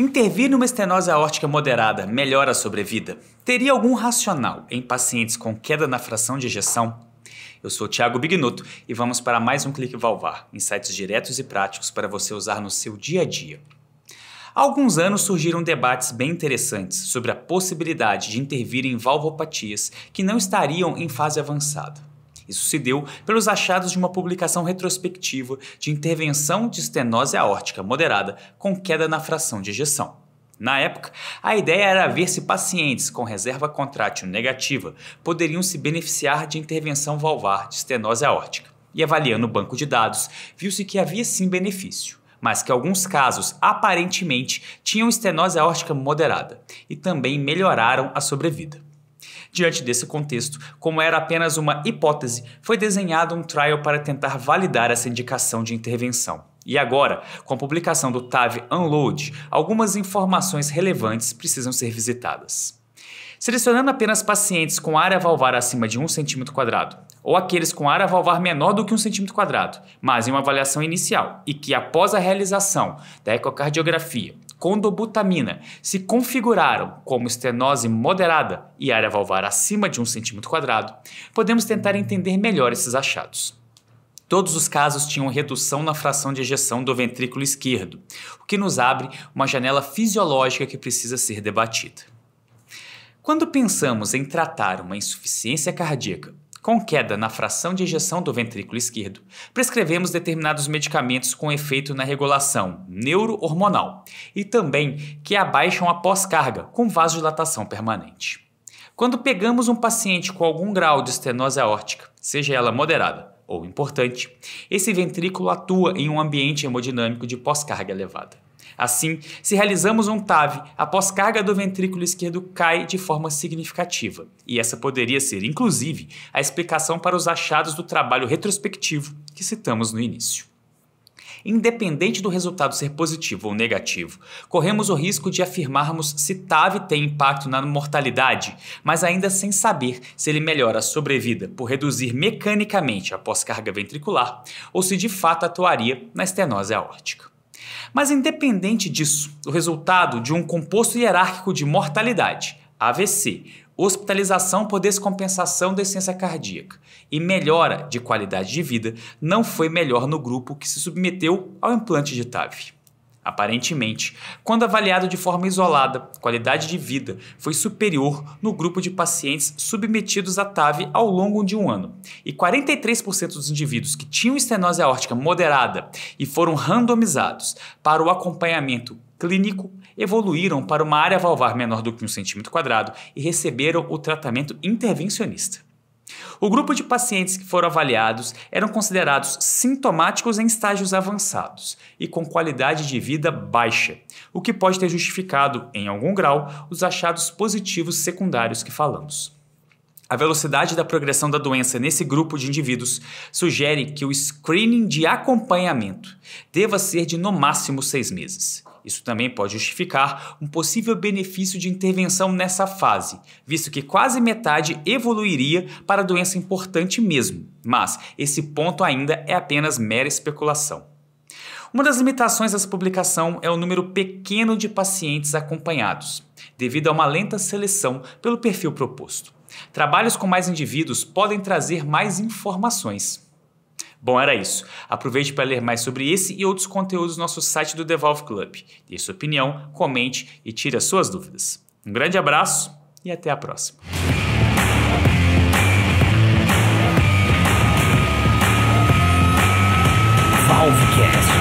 Intervir numa estenose aórtica moderada melhora a sobrevida? Teria algum racional em pacientes com queda na fração de ejeção? Eu sou Thiago Bignuto e vamos para mais um Clique Valvar, insights diretos e práticos para você usar no seu dia a dia. Há alguns anos surgiram debates bem interessantes sobre a possibilidade de intervir em valvopatias que não estariam em fase avançada. Isso se deu pelos achados de uma publicação retrospectiva de intervenção de estenose aórtica moderada com queda na fração de ejeção. Na época, a ideia era ver se pacientes com reserva contrátil negativa poderiam se beneficiar de intervenção valvar de estenose aórtica. E avaliando o banco de dados, viu-se que havia sim benefício, mas que alguns casos aparentemente tinham estenose aórtica moderada e também melhoraram a sobrevida. Diante desse contexto, como era apenas uma hipótese, foi desenhado um trial para tentar validar essa indicação de intervenção. E agora, com a publicação do TAV Unload, algumas informações relevantes precisam ser visitadas. Selecionando apenas pacientes com área valvar acima de 1 cm ou aqueles com área valvar menor do que 1 cm, mas em uma avaliação inicial e que após a realização da ecocardiografia com dobutamina se configuraram como estenose moderada e área valvar acima de 1 cm, podemos tentar entender melhor esses achados. Todos os casos tinham redução na fração de ejeção do ventrículo esquerdo, o que nos abre uma janela fisiológica que precisa ser debatida. Quando pensamos em tratar uma insuficiência cardíaca com queda na fração de ejeção do ventrículo esquerdo, prescrevemos determinados medicamentos com efeito na regulação neuro-hormonal e também que abaixam a pós-carga com vasodilatação permanente. Quando pegamos um paciente com algum grau de estenose aórtica, seja ela moderada ou importante, esse ventrículo atua em um ambiente hemodinâmico de pós-carga elevada. Assim, se realizamos um TAV, a pós-carga do ventrículo esquerdo cai de forma significativa. E essa poderia ser, inclusive, a explicação para os achados do trabalho retrospectivo que citamos no início. Independente do resultado ser positivo ou negativo, corremos o risco de afirmarmos se TAV tem impacto na mortalidade, mas ainda sem saber se ele melhora a sobrevida por reduzir mecanicamente a pós-carga ventricular ou se de fato atuaria na estenose aórtica. Mas independente disso, o resultado de um composto hierárquico de mortalidade, AVC, hospitalização por descompensação da essência cardíaca e melhora de qualidade de vida não foi melhor no grupo que se submeteu ao implante de TAV. Aparentemente, quando avaliado de forma isolada, qualidade de vida foi superior no grupo de pacientes submetidos à TAV ao longo de um ano, e 43% dos indivíduos que tinham estenose aórtica moderada e foram randomizados para o acompanhamento clínico evoluíram para uma área valvar menor do que um centímetro quadrado e receberam o tratamento intervencionista. O grupo de pacientes que foram avaliados eram considerados sintomáticos em estágios avançados e com qualidade de vida baixa, o que pode ter justificado, em algum grau, os achados positivos secundários que falamos. A velocidade da progressão da doença nesse grupo de indivíduos sugere que o screening de acompanhamento deva ser de no máximo seis meses. Isso também pode justificar um possível benefício de intervenção nessa fase, visto que quase metade evoluiria para doença importante mesmo, mas esse ponto ainda é apenas mera especulação. Uma das limitações dessa publicação é o número pequeno de pacientes acompanhados, devido a uma lenta seleção pelo perfil proposto. Trabalhos com mais indivíduos podem trazer mais informações. Bom, era isso. Aproveite para ler mais sobre esse e outros conteúdos no nosso site do Devolve Club. Dê sua opinião, comente e tire as suas dúvidas. Um grande abraço e até a próxima. Valvecast.